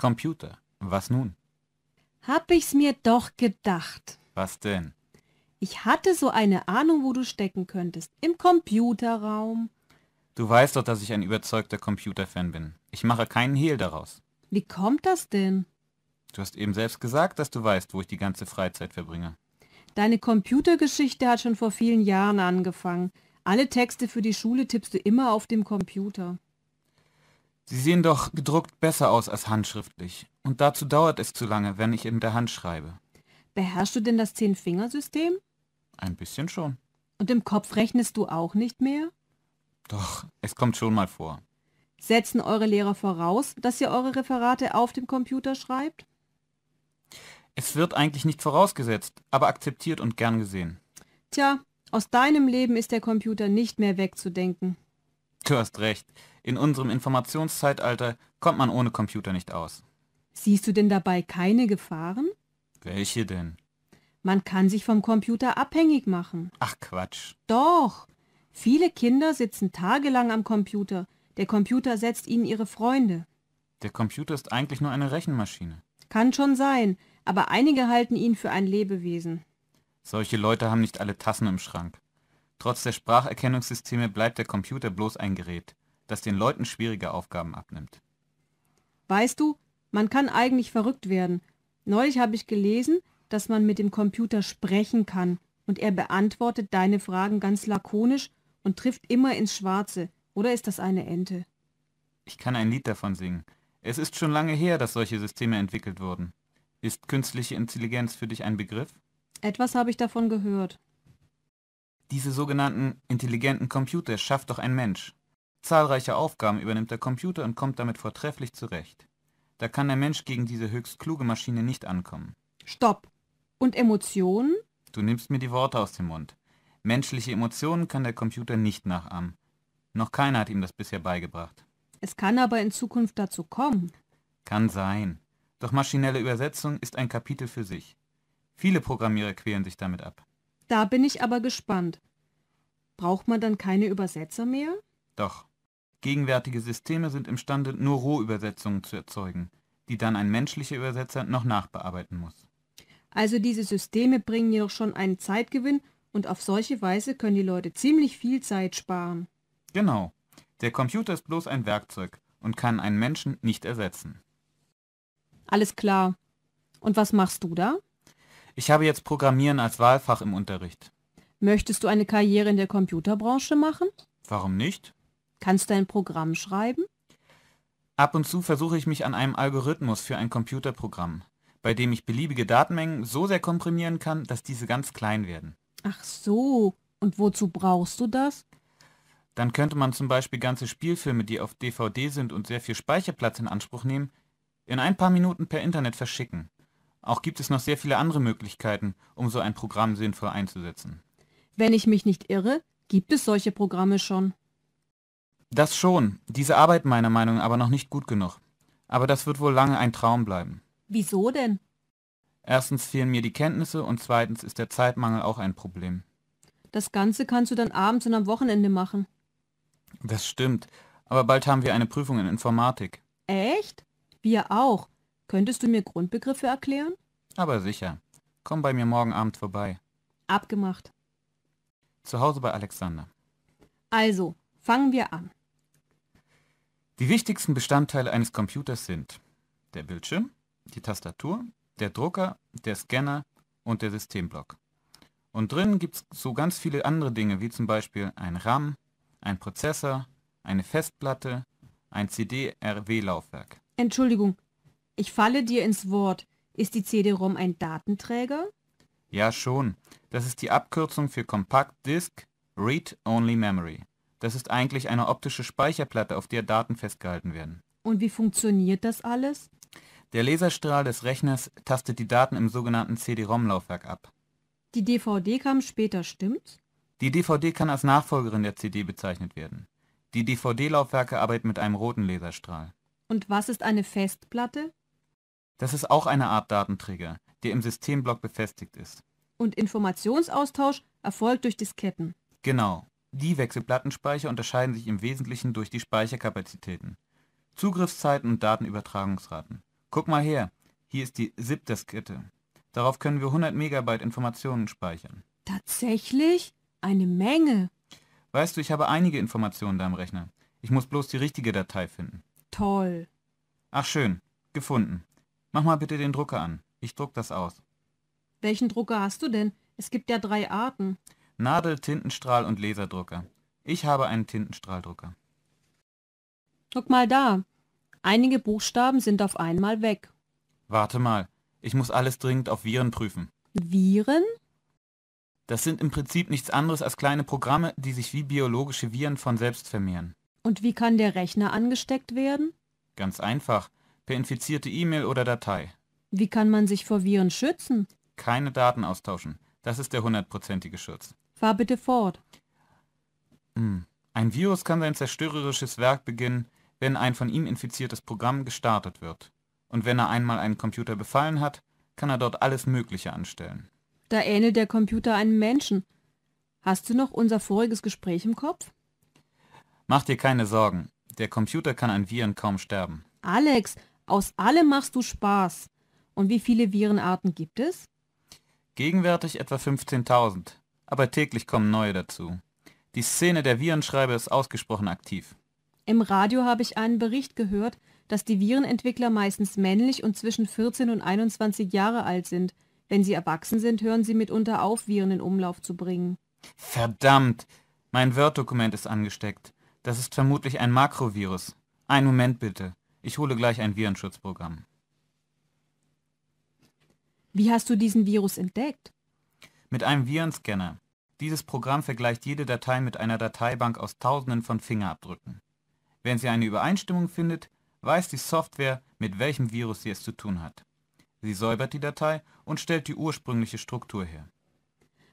Computer, was nun? Hab ich's mir doch gedacht. Was denn? Ich hatte so eine Ahnung, wo du stecken könntest. Im Computerraum. Du weißt doch, dass ich ein überzeugter Computerfan bin. Ich mache keinen Hehl daraus. Wie kommt das denn? Du hast eben selbst gesagt, dass du weißt, wo ich die ganze Freizeit verbringe. Deine Computergeschichte hat schon vor vielen Jahren angefangen. Alle Texte für die Schule tippst du immer auf dem Computer. Sie sehen doch gedruckt besser aus als handschriftlich. Und dazu dauert es zu lange, wenn ich in der Hand schreibe. Beherrschst du denn das Zehn-Fingersystem? Ein bisschen schon. Und im Kopf rechnest du auch nicht mehr? Doch, es kommt schon mal vor. Setzen eure Lehrer voraus, dass ihr eure Referate auf dem Computer schreibt? Es wird eigentlich nicht vorausgesetzt, aber akzeptiert und gern gesehen. Tja, aus deinem Leben ist der Computer nicht mehr wegzudenken. Du hast recht. In unserem Informationszeitalter kommt man ohne Computer nicht aus. Siehst du denn dabei keine Gefahren? Welche denn? Man kann sich vom Computer abhängig machen. Ach Quatsch. Doch. Viele Kinder sitzen tagelang am Computer. Der Computer setzt ihnen ihre Freunde. Der Computer ist eigentlich nur eine Rechenmaschine. Kann schon sein, aber einige halten ihn für ein Lebewesen. Solche Leute haben nicht alle Tassen im Schrank. Trotz der Spracherkennungssysteme bleibt der Computer bloß ein Gerät das den Leuten schwierige Aufgaben abnimmt. Weißt du, man kann eigentlich verrückt werden. Neulich habe ich gelesen, dass man mit dem Computer sprechen kann und er beantwortet deine Fragen ganz lakonisch und trifft immer ins Schwarze. Oder ist das eine Ente? Ich kann ein Lied davon singen. Es ist schon lange her, dass solche Systeme entwickelt wurden. Ist künstliche Intelligenz für dich ein Begriff? Etwas habe ich davon gehört. Diese sogenannten intelligenten Computer schafft doch ein Mensch. Zahlreiche Aufgaben übernimmt der Computer und kommt damit vortrefflich zurecht. Da kann der Mensch gegen diese höchst kluge Maschine nicht ankommen. Stopp. Und Emotionen? Du nimmst mir die Worte aus dem Mund. Menschliche Emotionen kann der Computer nicht nachahmen. Noch keiner hat ihm das bisher beigebracht. Es kann aber in Zukunft dazu kommen. Kann sein. Doch maschinelle Übersetzung ist ein Kapitel für sich. Viele Programmierer quälen sich damit ab. Da bin ich aber gespannt. Braucht man dann keine Übersetzer mehr? Doch. Gegenwärtige Systeme sind imstande, nur Rohübersetzungen zu erzeugen, die dann ein menschlicher Übersetzer noch nachbearbeiten muss. Also diese Systeme bringen jedoch schon einen Zeitgewinn und auf solche Weise können die Leute ziemlich viel Zeit sparen. Genau. Der Computer ist bloß ein Werkzeug und kann einen Menschen nicht ersetzen. Alles klar. Und was machst du da? Ich habe jetzt Programmieren als Wahlfach im Unterricht. Möchtest du eine Karriere in der Computerbranche machen? Warum nicht? Kannst du ein Programm schreiben? Ab und zu versuche ich mich an einem Algorithmus für ein Computerprogramm, bei dem ich beliebige Datenmengen so sehr komprimieren kann, dass diese ganz klein werden. Ach so, und wozu brauchst du das? Dann könnte man zum Beispiel ganze Spielfilme, die auf DVD sind und sehr viel Speicherplatz in Anspruch nehmen, in ein paar Minuten per Internet verschicken. Auch gibt es noch sehr viele andere Möglichkeiten, um so ein Programm sinnvoll einzusetzen. Wenn ich mich nicht irre, gibt es solche Programme schon. Das schon, diese Arbeit meiner Meinung nach aber noch nicht gut genug. Aber das wird wohl lange ein Traum bleiben. Wieso denn? Erstens fehlen mir die Kenntnisse und zweitens ist der Zeitmangel auch ein Problem. Das Ganze kannst du dann abends und am Wochenende machen. Das stimmt, aber bald haben wir eine Prüfung in Informatik. Echt? Wir auch. Könntest du mir Grundbegriffe erklären? Aber sicher. Komm bei mir morgen Abend vorbei. Abgemacht. Zu Hause bei Alexander. Also, fangen wir an. Die wichtigsten Bestandteile eines Computers sind der Bildschirm, die Tastatur, der Drucker, der Scanner und der Systemblock. Und drinnen gibt es so ganz viele andere Dinge, wie zum Beispiel ein RAM, ein Prozessor, eine Festplatte, ein CD-RW-Laufwerk. Entschuldigung, ich falle dir ins Wort. Ist die CD-ROM ein Datenträger? Ja, schon. Das ist die Abkürzung für Compact Disk Read Only Memory. Das ist eigentlich eine optische Speicherplatte, auf der Daten festgehalten werden. Und wie funktioniert das alles? Der Laserstrahl des Rechners tastet die Daten im sogenannten CD-ROM-Laufwerk ab. Die DVD kam später, stimmt's? Die DVD kann als Nachfolgerin der CD bezeichnet werden. Die DVD-Laufwerke arbeiten mit einem roten Laserstrahl. Und was ist eine Festplatte? Das ist auch eine Art Datenträger, der im Systemblock befestigt ist. Und Informationsaustausch erfolgt durch Disketten. Genau, die Wechselplattenspeicher unterscheiden sich im Wesentlichen durch die Speicherkapazitäten, Zugriffszeiten und Datenübertragungsraten. Guck mal her, hier ist die ZIP-Diskette. Darauf können wir 100 Megabyte Informationen speichern. Tatsächlich? Eine Menge. Weißt du, ich habe einige Informationen da deinem Rechner. Ich muss bloß die richtige Datei finden. Toll. Ach schön, gefunden. Mach mal bitte den Drucker an. Ich druck das aus. Welchen Drucker hast du denn? Es gibt ja drei Arten. Nadel, Tintenstrahl und Laserdrucker. Ich habe einen Tintenstrahldrucker. Guck mal da. Einige Buchstaben sind auf einmal weg. Warte mal. Ich muss alles dringend auf Viren prüfen. Viren? Das sind im Prinzip nichts anderes als kleine Programme, die sich wie biologische Viren von selbst vermehren. Und wie kann der Rechner angesteckt werden? Ganz einfach. Per infizierte E-Mail oder Datei. Wie kann man sich vor Viren schützen? Keine Daten austauschen. Das ist der hundertprozentige Schutz. Fahr bitte fort. Hm. Ein Virus kann sein zerstörerisches Werk beginnen, wenn ein von ihm infiziertes Programm gestartet wird. Und wenn er einmal einen Computer befallen hat, kann er dort alles Mögliche anstellen. Da ähnelt der Computer einem Menschen. Hast du noch unser voriges Gespräch im Kopf? Mach dir keine Sorgen. Der Computer kann an Viren kaum sterben. Alex, aus allem machst du Spaß. Und wie viele Virenarten gibt es? Gegenwärtig etwa 15.000 aber täglich kommen neue dazu. Die Szene der Virenschreiber ist ausgesprochen aktiv. Im Radio habe ich einen Bericht gehört, dass die Virenentwickler meistens männlich und zwischen 14 und 21 Jahre alt sind. Wenn sie erwachsen sind, hören sie mitunter auf, Viren in Umlauf zu bringen. Verdammt! Mein Word-Dokument ist angesteckt. Das ist vermutlich ein Makrovirus. Ein Moment bitte. Ich hole gleich ein Virenschutzprogramm. Wie hast du diesen Virus entdeckt? mit einem Virenscanner. Dieses Programm vergleicht jede Datei mit einer Dateibank aus tausenden von Fingerabdrücken. Wenn sie eine Übereinstimmung findet, weiß die Software, mit welchem Virus sie es zu tun hat. Sie säubert die Datei und stellt die ursprüngliche Struktur her.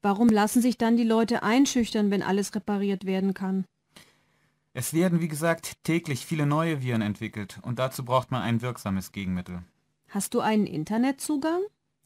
Warum lassen sich dann die Leute einschüchtern, wenn alles repariert werden kann? Es werden, wie gesagt, täglich viele neue Viren entwickelt und dazu braucht man ein wirksames Gegenmittel. Hast du einen Internetzugang?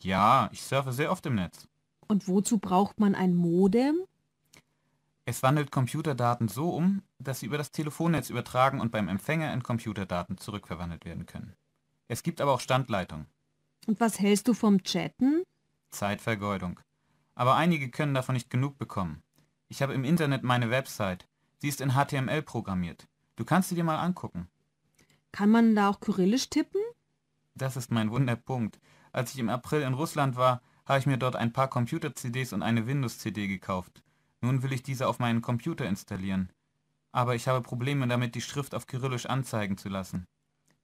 Ja, ich surfe sehr oft im Netz. Und wozu braucht man ein Modem? Es wandelt Computerdaten so um, dass sie über das Telefonnetz übertragen und beim Empfänger in Computerdaten zurückverwandelt werden können. Es gibt aber auch Standleitung. Und was hältst du vom Chatten? Zeitvergeudung. Aber einige können davon nicht genug bekommen. Ich habe im Internet meine Website. Sie ist in HTML programmiert. Du kannst sie dir mal angucken. Kann man da auch kyrillisch tippen? Das ist mein Wunderpunkt. Als ich im April in Russland war, habe ich mir dort ein paar Computer-CDs und eine Windows-CD gekauft. Nun will ich diese auf meinen Computer installieren. Aber ich habe Probleme damit, die Schrift auf Kyrillisch anzeigen zu lassen.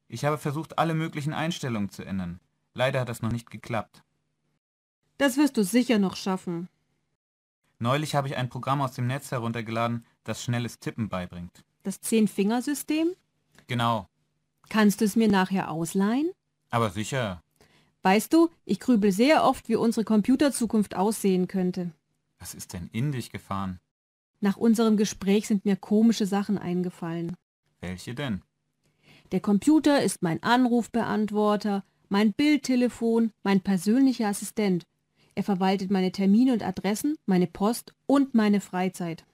Ich habe versucht, alle möglichen Einstellungen zu ändern. Leider hat das noch nicht geklappt. Das wirst du sicher noch schaffen. Neulich habe ich ein Programm aus dem Netz heruntergeladen, das schnelles Tippen beibringt. Das Zehn-Finger-System? Genau. Kannst du es mir nachher ausleihen? Aber sicher. Weißt du, ich grübel sehr oft, wie unsere Computerzukunft aussehen könnte. Was ist denn in dich gefahren? Nach unserem Gespräch sind mir komische Sachen eingefallen. Welche denn? Der Computer ist mein Anrufbeantworter, mein Bildtelefon, mein persönlicher Assistent. Er verwaltet meine Termine und Adressen, meine Post und meine Freizeit.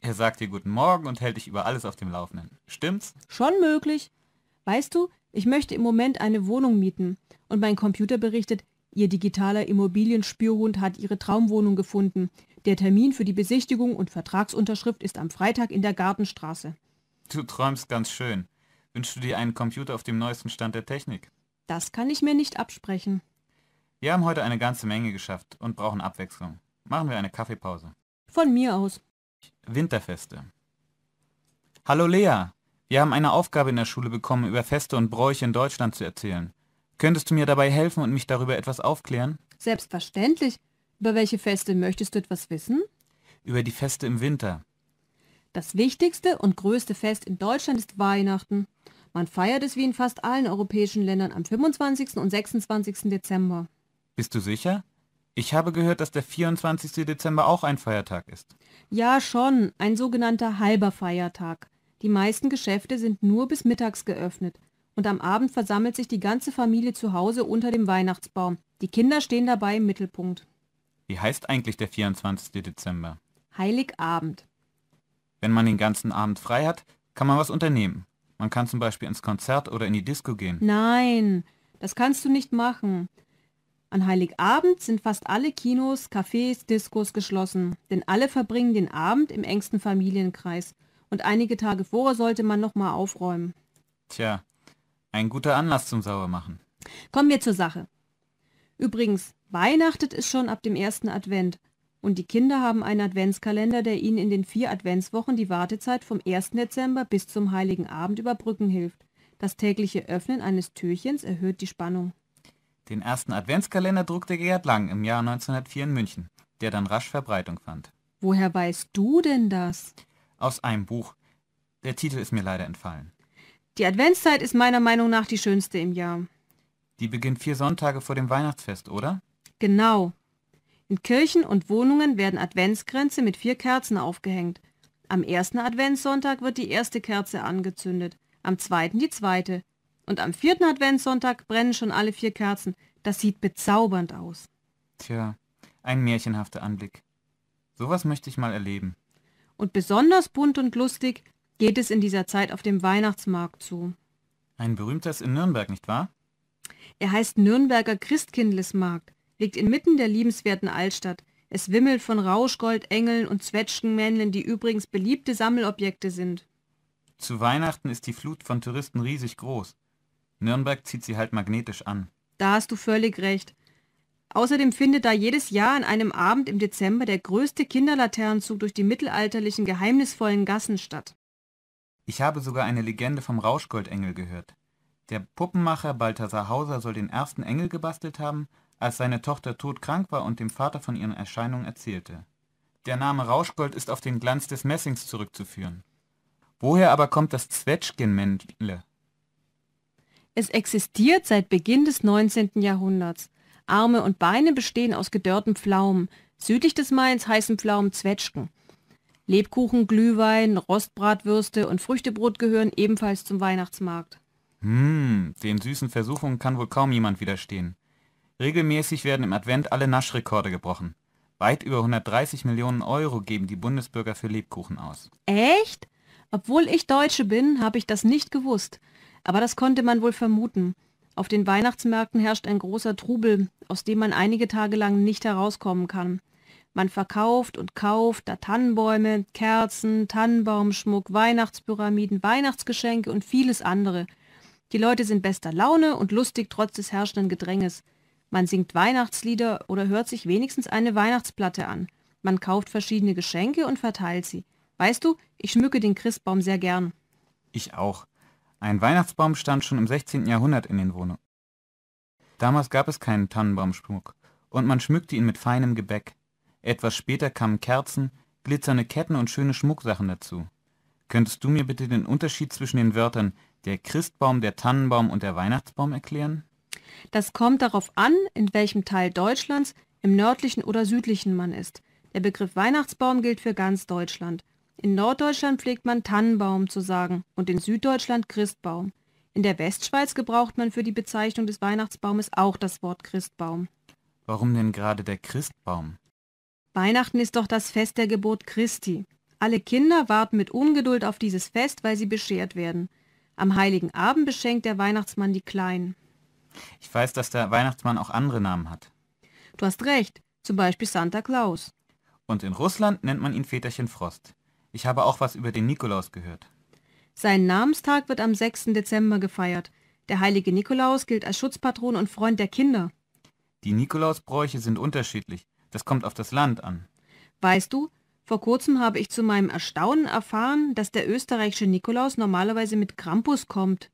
Er sagt dir guten Morgen und hält dich über alles auf dem Laufenden. Stimmt's? Schon möglich. Weißt du, ich möchte im Moment eine Wohnung mieten und mein Computer berichtet, Ihr digitaler Immobilienspürhund hat Ihre Traumwohnung gefunden. Der Termin für die Besichtigung und Vertragsunterschrift ist am Freitag in der Gartenstraße. Du träumst ganz schön. Wünschst du dir einen Computer auf dem neuesten Stand der Technik? Das kann ich mir nicht absprechen. Wir haben heute eine ganze Menge geschafft und brauchen Abwechslung. Machen wir eine Kaffeepause. Von mir aus. Winterfeste. Hallo Lea, wir haben eine Aufgabe in der Schule bekommen, über Feste und Bräuche in Deutschland zu erzählen. Könntest du mir dabei helfen und mich darüber etwas aufklären? Selbstverständlich. Über welche Feste möchtest du etwas wissen? Über die Feste im Winter. Das wichtigste und größte Fest in Deutschland ist Weihnachten. Man feiert es wie in fast allen europäischen Ländern am 25. und 26. Dezember. Bist du sicher? Ich habe gehört, dass der 24. Dezember auch ein Feiertag ist. Ja, schon, ein sogenannter halber Feiertag. Die meisten Geschäfte sind nur bis mittags geöffnet und am Abend versammelt sich die ganze Familie zu Hause unter dem Weihnachtsbaum. Die Kinder stehen dabei im Mittelpunkt. Wie heißt eigentlich der 24. Dezember? Heiligabend. Wenn man den ganzen Abend frei hat, kann man was unternehmen. Man kann zum Beispiel ins Konzert oder in die Disco gehen. Nein, das kannst du nicht machen. An Heiligabend sind fast alle Kinos, Cafés, Diskos geschlossen, denn alle verbringen den Abend im engsten Familienkreis und einige Tage vorher sollte man nochmal aufräumen. Tja, ein guter Anlass zum Sauermachen. Kommen wir zur Sache. Übrigens, Weihnachtet ist schon ab dem ersten Advent und die Kinder haben einen Adventskalender, der ihnen in den vier Adventswochen die Wartezeit vom 1. Dezember bis zum Heiligen Abend überbrücken hilft. Das tägliche Öffnen eines Türchens erhöht die Spannung. Den ersten Adventskalender druckte Gerhard Lang im Jahr 1904 in München, der dann rasch Verbreitung fand. Woher weißt du denn das? aus einem Buch. Der Titel ist mir leider entfallen. Die Adventszeit ist meiner Meinung nach die schönste im Jahr. Die beginnt vier Sonntage vor dem Weihnachtsfest, oder? Genau. In Kirchen und Wohnungen werden Adventskränze mit vier Kerzen aufgehängt. Am ersten Adventssonntag wird die erste Kerze angezündet, am zweiten die zweite. Und am vierten Adventssonntag brennen schon alle vier Kerzen. Das sieht bezaubernd aus. Tja, ein märchenhafter Anblick. Sowas möchte ich mal erleben und besonders bunt und lustig geht es in dieser Zeit auf dem Weihnachtsmarkt zu. Ein berühmtes in Nürnberg, nicht wahr? Er heißt Nürnberger Christkindlesmarkt, liegt inmitten der liebenswerten Altstadt. Es wimmelt von Rauschgold, Engeln und Zwetschgenmännchen, die übrigens beliebte Sammelobjekte sind. Zu Weihnachten ist die Flut von Touristen riesig groß. Nürnberg zieht sie halt magnetisch an. Da hast du völlig recht. Außerdem findet da jedes Jahr an einem Abend im Dezember der größte Kinderlaternenzug durch die mittelalterlichen geheimnisvollen Gassen statt. Ich habe sogar eine Legende vom Rauschgoldengel gehört. Der Puppenmacher Balthasar Hauser soll den ersten Engel gebastelt haben, als seine Tochter todkrank war und dem Vater von ihren Erscheinungen erzählte. Der Name Rauschgold ist auf den Glanz des Messings zurückzuführen. Woher aber kommt das Zwetschgenmännle? Es existiert seit Beginn des 19. Jahrhunderts. Arme und Beine bestehen aus gedörrten Pflaumen, südlich des Mains heißen Pflaumen Zwetschgen. Lebkuchen, Glühwein, Rostbratwürste und Früchtebrot gehören ebenfalls zum Weihnachtsmarkt. Hm, den süßen Versuchungen kann wohl kaum jemand widerstehen. Regelmäßig werden im Advent alle Naschrekorde gebrochen. Weit über 130 Millionen Euro geben die Bundesbürger für Lebkuchen aus. Echt? Obwohl ich Deutsche bin, habe ich das nicht gewusst. Aber das konnte man wohl vermuten. Auf den Weihnachtsmärkten herrscht ein großer Trubel, aus dem man einige Tage lang nicht herauskommen kann. Man verkauft und kauft da Tannenbäume, Kerzen, Tannenbaumschmuck, Weihnachtspyramiden, Weihnachtsgeschenke und vieles andere. Die Leute sind bester Laune und lustig trotz des herrschenden Gedränges. Man singt Weihnachtslieder oder hört sich wenigstens eine Weihnachtsplatte an. Man kauft verschiedene Geschenke und verteilt sie. Weißt du, ich schmücke den Christbaum sehr gern. Ich auch. Ein Weihnachtsbaum stand schon im 16. Jahrhundert in den Wohnungen. Damals gab es keinen Tannenbaumschmuck, und man schmückte ihn mit feinem Gebäck. Etwas später kamen Kerzen, glitzernde Ketten und schöne Schmucksachen dazu. Könntest du mir bitte den Unterschied zwischen den Wörtern der Christbaum, der Tannenbaum und der Weihnachtsbaum erklären? Das kommt darauf an, in welchem Teil Deutschlands, im nördlichen oder südlichen man ist. Der Begriff Weihnachtsbaum gilt für ganz Deutschland. In Norddeutschland pflegt man Tannenbaum zu sagen und in Süddeutschland Christbaum. In der Westschweiz gebraucht man für die Bezeichnung des Weihnachtsbaumes auch das Wort Christbaum. Warum denn gerade der Christbaum? Weihnachten ist doch das Fest der Geburt Christi. Alle Kinder warten mit Ungeduld auf dieses Fest, weil sie beschert werden. Am heiligen Abend beschenkt der Weihnachtsmann die Kleinen. Ich weiß, dass der Weihnachtsmann auch andere Namen hat. Du hast recht, zum Beispiel Santa Claus. Und in Russland nennt man ihn Väterchen Frost. Ich habe auch was über den Nikolaus gehört. Sein Namenstag wird am 6. Dezember gefeiert. Der heilige Nikolaus gilt als Schutzpatron und Freund der Kinder. Die Nikolausbräuche sind unterschiedlich. Das kommt auf das Land an. Weißt du, vor kurzem habe ich zu meinem Erstaunen erfahren, dass der österreichische Nikolaus normalerweise mit Krampus kommt.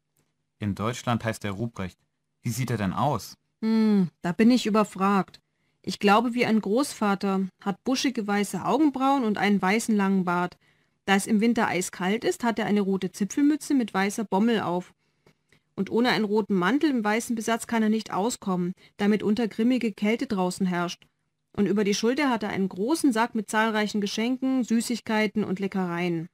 In Deutschland heißt er Ruprecht. Wie sieht er denn aus? Hm, da bin ich überfragt. Ich glaube wie ein Großvater, hat buschige weiße Augenbrauen und einen weißen langen Bart. Da es im Winter eiskalt ist, hat er eine rote Zipfelmütze mit weißer Bommel auf. Und ohne einen roten Mantel im weißen Besatz kann er nicht auskommen, damit mitunter grimmige Kälte draußen herrscht. Und über die Schulter hat er einen großen Sack mit zahlreichen Geschenken, Süßigkeiten und Leckereien.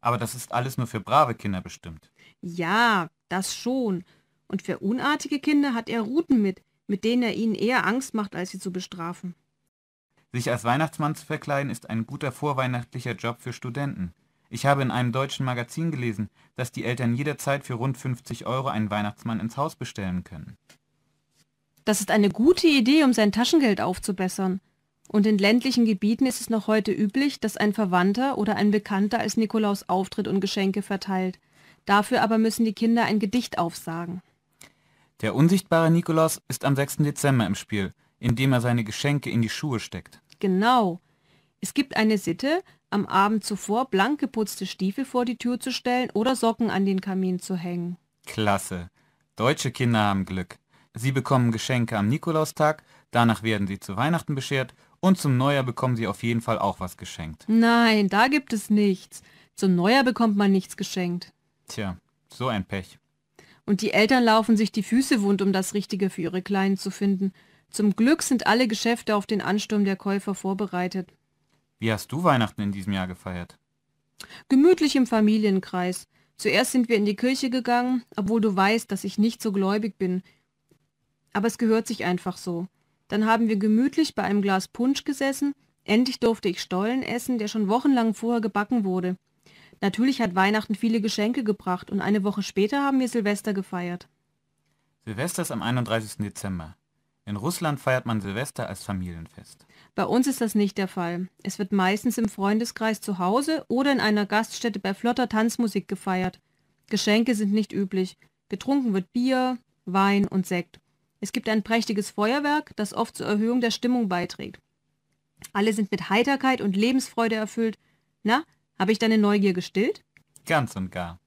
Aber das ist alles nur für brave Kinder bestimmt. Ja, das schon. Und für unartige Kinder hat er Ruten mit, mit denen er ihnen eher Angst macht, als sie zu bestrafen. Sich als Weihnachtsmann zu verkleiden ist ein guter vorweihnachtlicher Job für Studenten. Ich habe in einem deutschen Magazin gelesen, dass die Eltern jederzeit für rund 50 Euro einen Weihnachtsmann ins Haus bestellen können. Das ist eine gute Idee, um sein Taschengeld aufzubessern. Und in ländlichen Gebieten ist es noch heute üblich, dass ein Verwandter oder ein Bekannter als Nikolaus auftritt und Geschenke verteilt. Dafür aber müssen die Kinder ein Gedicht aufsagen. Der unsichtbare Nikolaus ist am 6. Dezember im Spiel indem er seine Geschenke in die Schuhe steckt. Genau. Es gibt eine Sitte, am Abend zuvor blank geputzte Stiefel vor die Tür zu stellen oder Socken an den Kamin zu hängen. Klasse. Deutsche Kinder haben Glück. Sie bekommen Geschenke am Nikolaustag, danach werden sie zu Weihnachten beschert und zum Neujahr bekommen sie auf jeden Fall auch was geschenkt. Nein, da gibt es nichts. Zum Neujahr bekommt man nichts geschenkt. Tja, so ein Pech. Und die Eltern laufen sich die Füße wund, um das Richtige für ihre Kleinen zu finden. Zum Glück sind alle Geschäfte auf den Ansturm der Käufer vorbereitet. Wie hast du Weihnachten in diesem Jahr gefeiert? Gemütlich im Familienkreis. Zuerst sind wir in die Kirche gegangen, obwohl du weißt, dass ich nicht so gläubig bin. Aber es gehört sich einfach so. Dann haben wir gemütlich bei einem Glas Punsch gesessen. Endlich durfte ich Stollen essen, der schon wochenlang vorher gebacken wurde. Natürlich hat Weihnachten viele Geschenke gebracht und eine Woche später haben wir Silvester gefeiert. Silvester ist am 31. Dezember. In Russland feiert man Silvester als Familienfest. Bei uns ist das nicht der Fall. Es wird meistens im Freundeskreis zu Hause oder in einer Gaststätte bei flotter Tanzmusik gefeiert. Geschenke sind nicht üblich. Getrunken wird Bier, Wein und Sekt. Es gibt ein prächtiges Feuerwerk, das oft zur Erhöhung der Stimmung beiträgt. Alle sind mit Heiterkeit und Lebensfreude erfüllt. Na, habe ich deine Neugier gestillt? Ganz und gar.